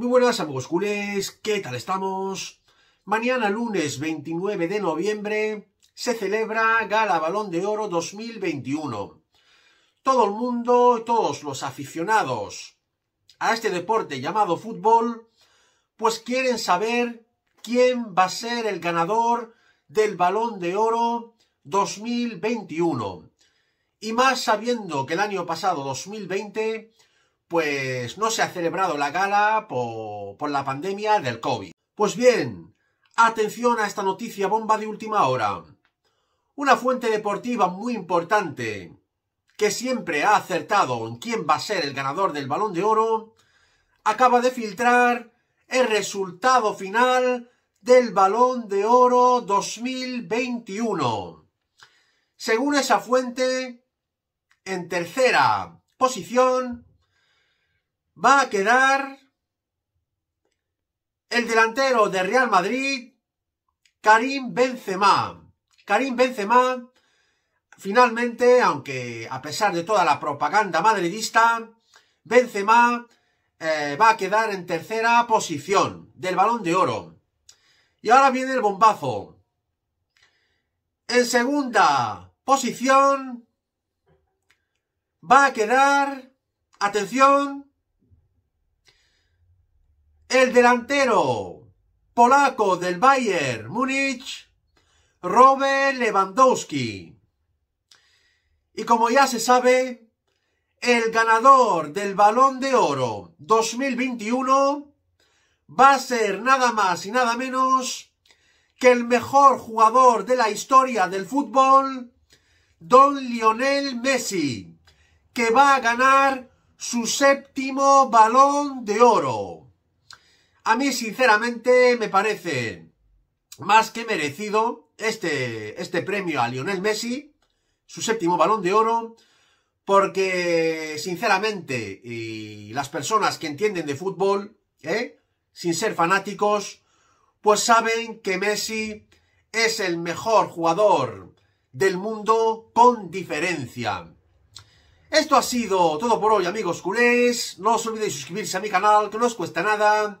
Muy buenas amigos culés, ¿qué tal estamos? Mañana lunes 29 de noviembre se celebra Gala Balón de Oro 2021. Todo el mundo, todos los aficionados a este deporte llamado fútbol, pues quieren saber quién va a ser el ganador del Balón de Oro 2021. Y más sabiendo que el año pasado, 2020, pues no se ha celebrado la gala por, la pandemia del COVID. Pues bien, atención a esta noticia bomba de última hora. Una fuente deportiva muy importante que siempre ha acertado en quién va a ser el ganador del balón de oro, acaba de filtrar el resultado final del balón de oro 2021. Según esa fuente, en tercera posición va a quedar el delantero de Real Madrid, Karim Benzema. Karim Benzema, finalmente, aunque a pesar de toda la propaganda madridista, Benzema eh, va a quedar en tercera posición del balón de oro. Y ahora viene el bombazo. En segunda posición va a quedar, atención, el delantero polaco del Bayern Múnich, Robert Lewandowski. Y como ya se sabe, el ganador del Balón de Oro 2021 va a ser nada más y nada menos que el mejor jugador de la historia del fútbol, don Lionel Messi, que va a ganar su séptimo Balón de Oro. A mí, sinceramente, me parece más que merecido este, este premio a Lionel Messi, su séptimo balón de oro, porque, sinceramente, y las personas que entienden de fútbol, ¿eh? sin ser fanáticos, pues saben que Messi es el mejor jugador del mundo con diferencia. Esto ha sido todo por hoy, amigos culés. No os olvidéis suscribirse a mi canal, que no os cuesta nada